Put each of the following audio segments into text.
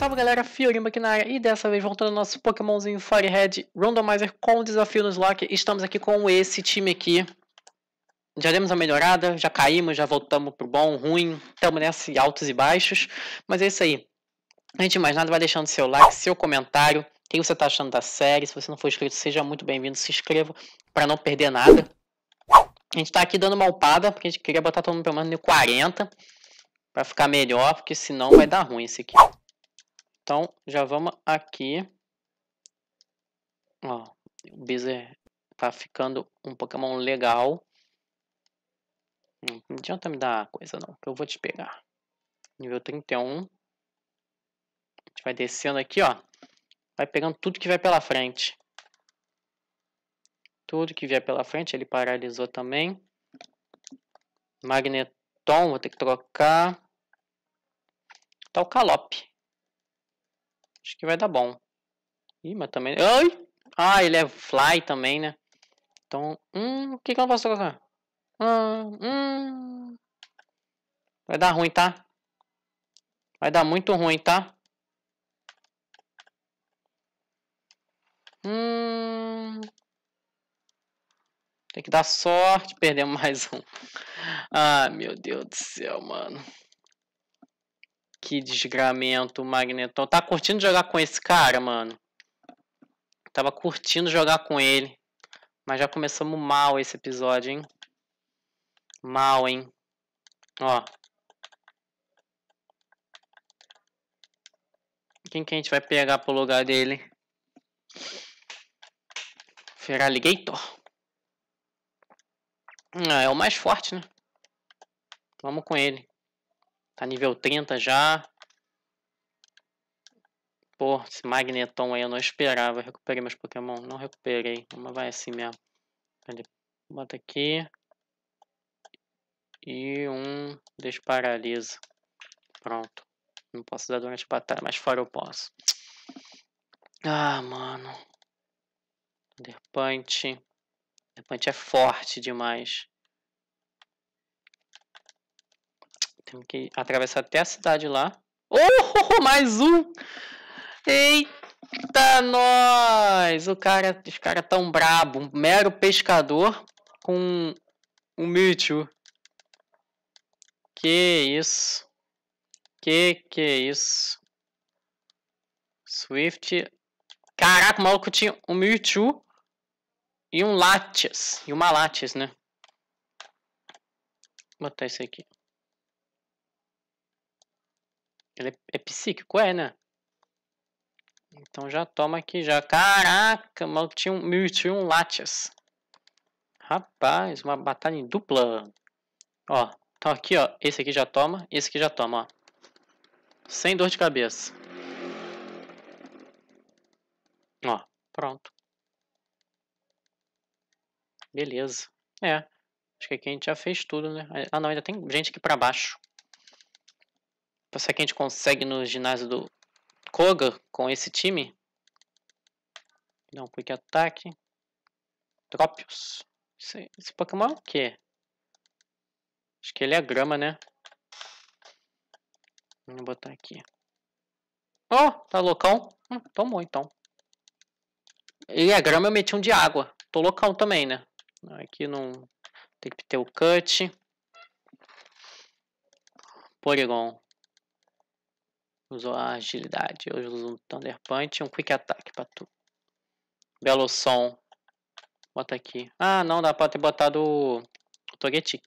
Salve galera, Fiorimba aqui na área e dessa vez voltando ao nosso Pokémonzinho Firehead Randomizer com o desafio no Slock. Estamos aqui com esse time aqui. Já demos a melhorada, já caímos, já voltamos pro bom, ruim, estamos nessa altos e baixos. Mas é isso aí. Antes de mais nada, vai deixando seu like, seu comentário, o que você tá achando da série. Se você não for inscrito, seja muito bem-vindo, se inscreva para não perder nada. A gente está aqui dando uma upada, porque a gente queria botar todo mundo pelo menos no 40 para ficar melhor, porque senão vai dar ruim esse aqui. Então, já vamos aqui. Ó, o Beezer tá ficando um Pokémon legal. Não adianta me dar coisa não, que eu vou te pegar. Nível 31. A gente vai descendo aqui, ó. Vai pegando tudo que vai pela frente. Tudo que vier pela frente, ele paralisou também. Magneton, vou ter que trocar. Tá o Calope. Acho que vai dar bom. Ih, mas também... Ai! Ah, ele é fly também, né? Então, hum, o que que eu posso colocar? Hum, hum... Vai dar ruim, tá? Vai dar muito ruim, tá? Hum... Tem que dar sorte, perdemos mais um. Ah, meu Deus do céu, mano. Que desgramento, Magneton. Tá curtindo jogar com esse cara, mano? Tava curtindo jogar com ele. Mas já começamos mal esse episódio, hein? Mal, hein? Ó. Quem que a gente vai pegar pro lugar dele? Feraligator. Ah, é o mais forte, né? Vamos com ele. Tá nível 30 já. Pô, esse Magneton aí eu não esperava. Eu recuperei meus Pokémon. Não recuperei. Mas vai assim mesmo. Bota aqui. E um desparalisa. Pronto. Não posso dar durante a batalha, mas fora eu posso. Ah, mano. Thunder Punch. Thunder Punch é forte demais. tem que atravessar até a cidade lá. Oh, mais um! Eita, nós! O cara, os caras tão brabo. Um mero pescador com um Mewtwo. Que isso? Que que é isso? Swift. Caraca, o maluco tinha um Mewtwo e um Latias. E uma Latias, né? Vou botar isso aqui. Ele é, é, psíquico, é, né? Então já toma aqui já. Caraca, mal tinha um, um Latias, Rapaz, uma batalha em dupla. Ó, então aqui, ó. Esse aqui já toma, esse aqui já toma, ó. Sem dor de cabeça. Ó, pronto. Beleza. É. Acho que aqui a gente já fez tudo, né? Ah, não, ainda tem gente aqui pra baixo. Será que a gente consegue no ginásio do Koga com esse time? Dá um quick ataque. Tropius. Esse, esse Pokémon é o quê? Acho que ele é grama, né? Vou botar aqui. Oh, tá loucão? Hum, tomou então. Ele é grama, eu meti um de água. Tô loucão também, né? Aqui não... Tem que ter o cut. Porygon. Usou a agilidade. Eu uso um Thunder Punch e um Quick Attack pra tu. Belo som. Bota aqui. Ah, não, dá pra ter botado o, Togetic.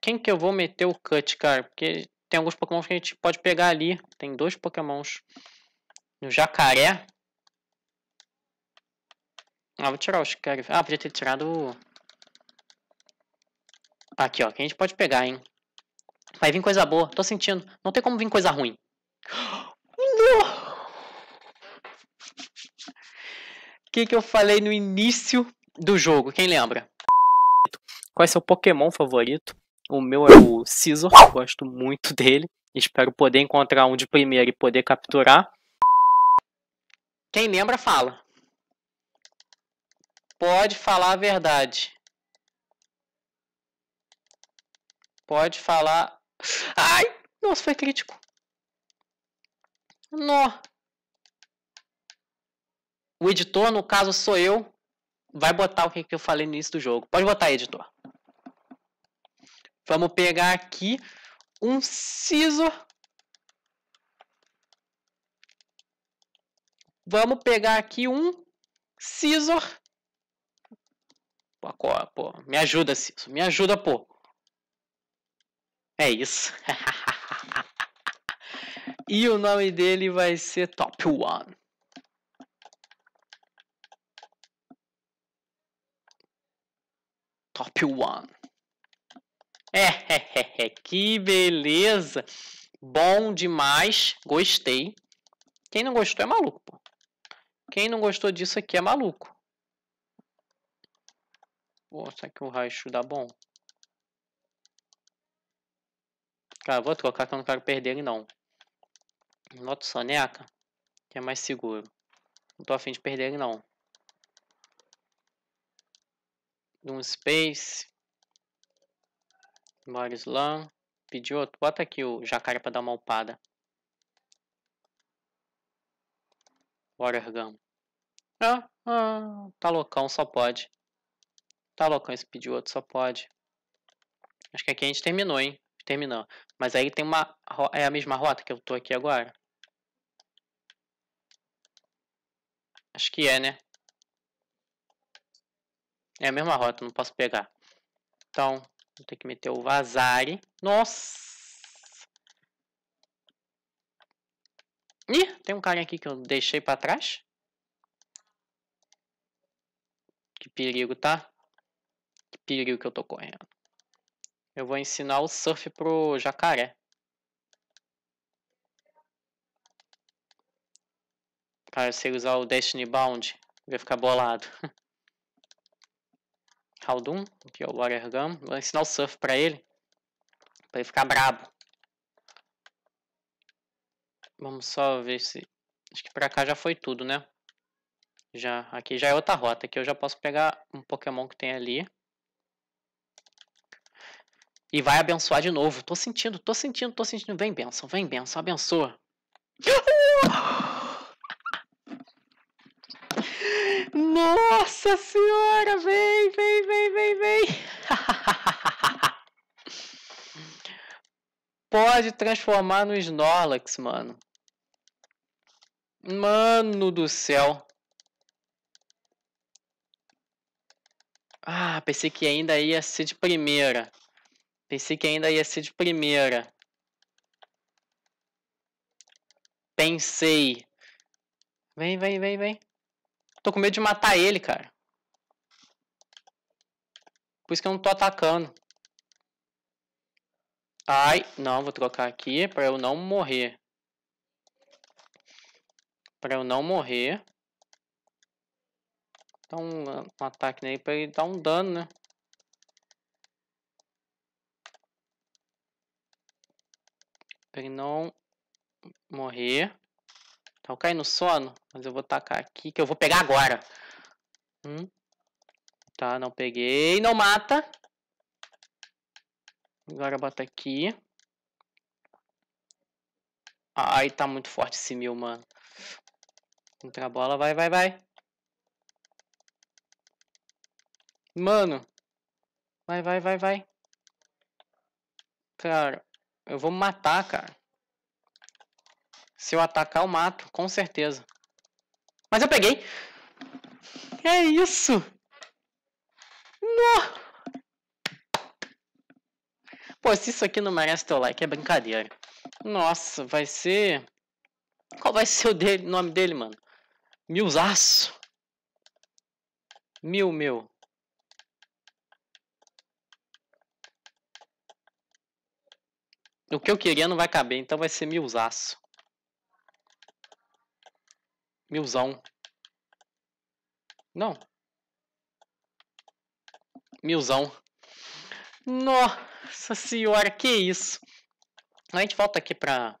Quem que eu vou meter o Cut, cara? Porque tem alguns pokémons que a gente pode pegar ali. Tem dois pokémons. No jacaré. Ah, vou tirar os caras. Ah, podia ter tirado... Aqui, ó. Que a gente pode pegar, hein. Vai vir coisa boa, tô sentindo. Não tem como vir coisa ruim. O que, que eu falei no início do jogo? Quem lembra? Qual é seu Pokémon favorito? O meu é o Scizor, gosto muito dele. Espero poder encontrar um de primeiro e poder capturar. Quem lembra, fala. Pode falar a verdade. Pode falar Ai! Nossa, foi crítico. Nó. O editor, no caso, sou eu. Vai botar o que eu falei no início do jogo. Pode botar, editor. Vamos pegar aqui um scissor. Vamos pegar aqui um scissor. Pô, pô, me ajuda, Ciso. Me ajuda, pô. É isso. e o nome dele vai ser Top One. Top One. É, é, é, é, que beleza. Bom demais. Gostei. Quem não gostou é maluco, pô. Quem não gostou disso aqui é maluco. Pô, será que o raio dá bom? vou trocar que eu não quero perder ele não. Noto soneca, que é mais seguro. Não tô afim de perder ele não. Um space. Boris Lan. Pediu outro. Bota aqui o jacaré pra dar uma upada. Warrior Gun. Ah, ah, tá loucão, só pode. Tá loucão esse pediu outro, só pode. Acho que aqui a gente terminou, hein? terminal. Mas aí tem uma é a mesma rota que eu tô aqui agora. Acho que é, né? É a mesma rota, não posso pegar. Então, vou ter que meter o Vazari. Nossa! Ih, tem um cara aqui que eu deixei pra trás. Que perigo, tá? Que perigo que eu tô correndo. Eu vou ensinar o surf pro jacaré. Cara, se usar o Destiny Bound, vai ficar bolado. Haldun, aqui é o Warrior Gun. Vou ensinar o surf pra ele. Pra ele ficar brabo. Vamos só ver se... Acho que pra cá já foi tudo, né? Já. Aqui já é outra rota. Aqui eu já posso pegar um Pokémon que tem ali. E vai abençoar de novo. Tô sentindo, tô sentindo, tô sentindo. Vem benção, vem benção, abençoa. Nossa senhora, vem, vem, vem, vem, vem. Pode transformar no Snorlax, mano. Mano do céu. Ah, pensei que ainda ia ser de primeira. Pensei que ainda ia ser de primeira. Pensei. Vem, vem, vem, vem. Tô com medo de matar ele, cara. Por isso que eu não tô atacando. Ai, não, vou trocar aqui pra eu não morrer. Pra eu não morrer. Então um, um ataque nele pra ele dar um dano, né? Pra ele não morrer. Tá, caindo no sono, mas eu vou tacar aqui que eu vou pegar agora. Hum? Tá, não peguei. Não mata. Agora bota aqui. Ai, tá muito forte esse mil, mano. Entra a bola, vai, vai, vai. Mano. Vai, vai, vai, vai. Cara. Eu vou me matar, cara. Se eu atacar, eu mato, com certeza. Mas eu peguei. É isso. Não. Pô, se isso aqui não merece teu like, é brincadeira. Nossa, vai ser... Qual vai ser o dele, nome dele, mano? Milzaço. Mil, meu. O que eu queria não vai caber, então vai ser milzaço. Milzão. Não. Milzão. Nossa senhora, que isso. A gente volta aqui pra...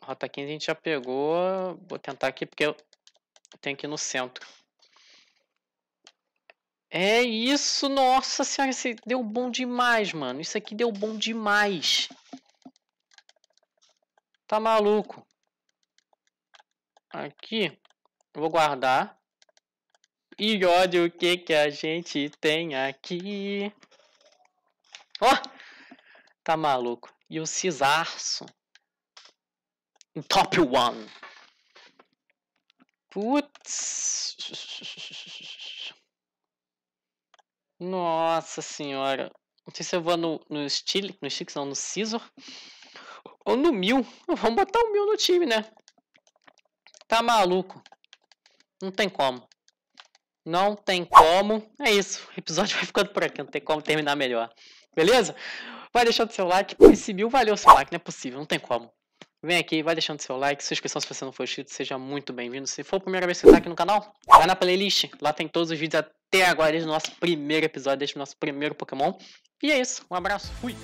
Rota 15 a gente já pegou. Vou tentar aqui porque eu tenho que ir no centro. É isso, nossa senhora, isso deu bom demais, mano. Isso aqui deu bom demais. Tá maluco. Aqui, eu vou guardar. E olha o que que a gente tem aqui. Ó, oh, tá maluco. E o Cisarço. Top One. Putz. Nossa senhora. Não sei se eu vou no, no Stile, no Stilic não, no Scizor. Ou no Mil. Vamos botar o Mil no time, né? Tá maluco. Não tem como. Não tem como. É isso. O episódio vai ficando por aqui. Não tem como terminar melhor. Beleza? Vai deixando seu like. Esse mil valeu o seu like. Não é possível. Não tem como. Vem aqui, vai deixando seu like, sua inscrição se você não for inscrito, seja muito bem-vindo. Se for a primeira vez que você tá aqui no canal, vai na playlist, lá tem todos os vídeos até agora, desde o nosso primeiro episódio, desde o nosso primeiro Pokémon. E é isso, um abraço, fui!